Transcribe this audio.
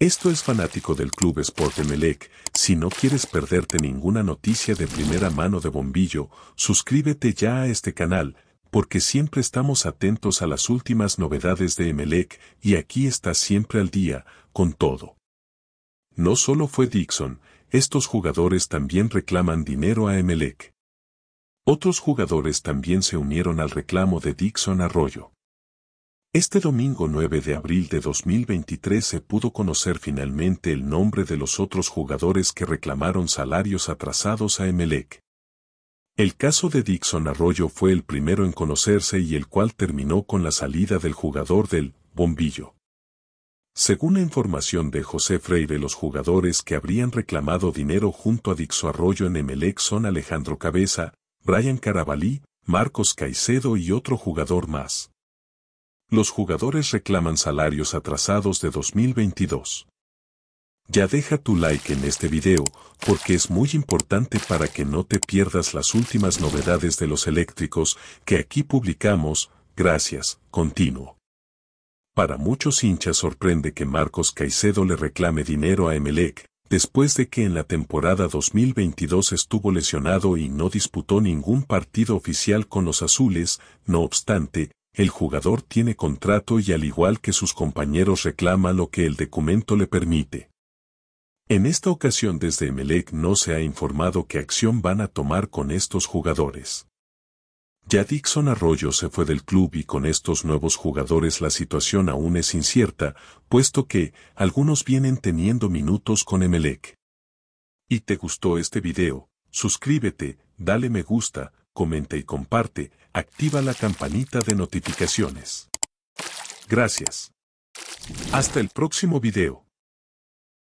Esto es fanático del Club Sport Emelec. Si no quieres perderte ninguna noticia de primera mano de Bombillo, suscríbete ya a este canal, porque siempre estamos atentos a las últimas novedades de Emelec y aquí estás siempre al día, con todo. No solo fue Dixon, estos jugadores también reclaman dinero a Emelec. Otros jugadores también se unieron al reclamo de Dixon Arroyo. Este domingo 9 de abril de 2023 se pudo conocer finalmente el nombre de los otros jugadores que reclamaron salarios atrasados a Emelec. El caso de Dixon Arroyo fue el primero en conocerse y el cual terminó con la salida del jugador del bombillo. Según la información de José Freire, los jugadores que habrían reclamado dinero junto a Dixon Arroyo en Emelec son Alejandro Cabeza, Brian Carabalí, Marcos Caicedo y otro jugador más los jugadores reclaman salarios atrasados de 2022. Ya deja tu like en este video, porque es muy importante para que no te pierdas las últimas novedades de los eléctricos que aquí publicamos, gracias, continuo. Para muchos hinchas sorprende que Marcos Caicedo le reclame dinero a Emelec, después de que en la temporada 2022 estuvo lesionado y no disputó ningún partido oficial con los azules, no obstante, el jugador tiene contrato y al igual que sus compañeros reclama lo que el documento le permite. En esta ocasión desde Emelec no se ha informado qué acción van a tomar con estos jugadores. Ya Dixon Arroyo se fue del club y con estos nuevos jugadores la situación aún es incierta, puesto que algunos vienen teniendo minutos con Emelec. ¿Y te gustó este video? Suscríbete, dale me gusta, comenta y comparte, activa la campanita de notificaciones. Gracias. Hasta el próximo video.